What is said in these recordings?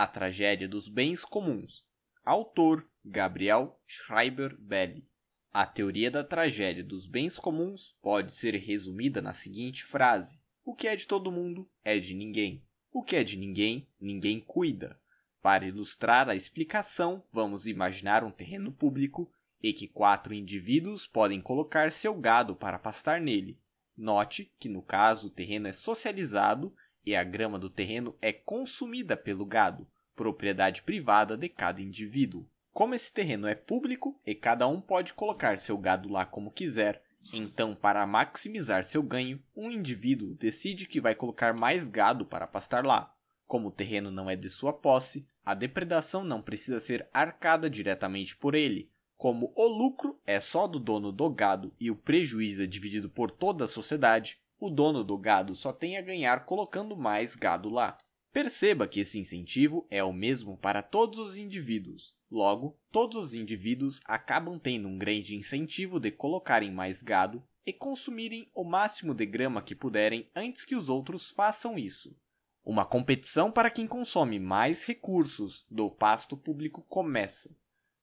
A Tragédia dos Bens Comuns. Autor Gabriel Schreiber Belli. A teoria da tragédia dos bens comuns pode ser resumida na seguinte frase: O que é de todo mundo é de ninguém. O que é de ninguém, ninguém cuida. Para ilustrar a explicação, vamos imaginar um terreno público e que quatro indivíduos podem colocar seu gado para pastar nele. Note que, no caso, o terreno é socializado e a grama do terreno é consumida pelo gado, propriedade privada de cada indivíduo. Como esse terreno é público e cada um pode colocar seu gado lá como quiser, então, para maximizar seu ganho, um indivíduo decide que vai colocar mais gado para pastar lá. Como o terreno não é de sua posse, a depredação não precisa ser arcada diretamente por ele. Como o lucro é só do dono do gado e o prejuízo é dividido por toda a sociedade, o dono do gado só tem a ganhar colocando mais gado lá. Perceba que esse incentivo é o mesmo para todos os indivíduos. Logo, todos os indivíduos acabam tendo um grande incentivo de colocarem mais gado e consumirem o máximo de grama que puderem antes que os outros façam isso. Uma competição para quem consome mais recursos do pasto público começa.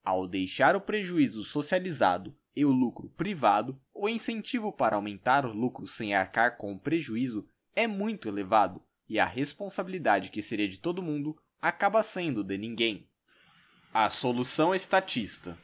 Ao deixar o prejuízo socializado e o lucro privado, o incentivo para aumentar o lucro sem arcar com o prejuízo é muito elevado e a responsabilidade que seria de todo mundo acaba sendo de ninguém. A solução estatista.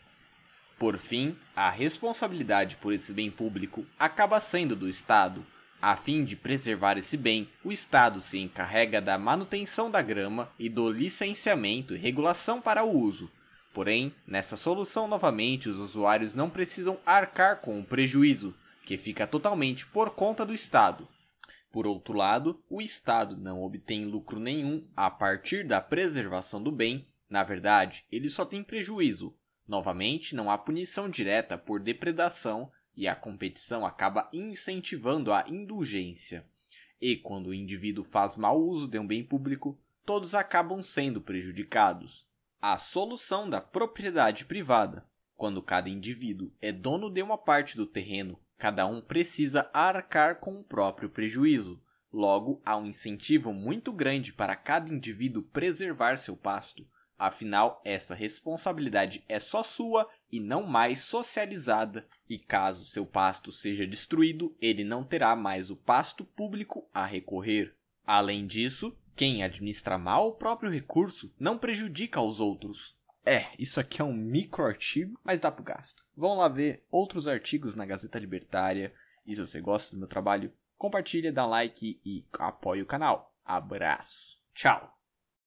Por fim, a responsabilidade por esse bem público acaba sendo do Estado. A fim de preservar esse bem, o Estado se encarrega da manutenção da grama e do licenciamento e regulação para o uso, Porém, nessa solução novamente, os usuários não precisam arcar com o prejuízo, que fica totalmente por conta do Estado. Por outro lado, o Estado não obtém lucro nenhum a partir da preservação do bem, na verdade, ele só tem prejuízo. Novamente, não há punição direta por depredação e a competição acaba incentivando a indulgência. E quando o indivíduo faz mau uso de um bem público, todos acabam sendo prejudicados. A solução da propriedade privada. Quando cada indivíduo é dono de uma parte do terreno, cada um precisa arcar com o próprio prejuízo. Logo, há um incentivo muito grande para cada indivíduo preservar seu pasto. Afinal, essa responsabilidade é só sua e não mais socializada. E caso seu pasto seja destruído, ele não terá mais o pasto público a recorrer. Além disso, quem administra mal o próprio recurso não prejudica aos outros. É, isso aqui é um micro artigo, mas dá pro gasto. Vão lá ver outros artigos na Gazeta Libertária. E se você gosta do meu trabalho, compartilha, dá like e apoie o canal. Abraço. Tchau.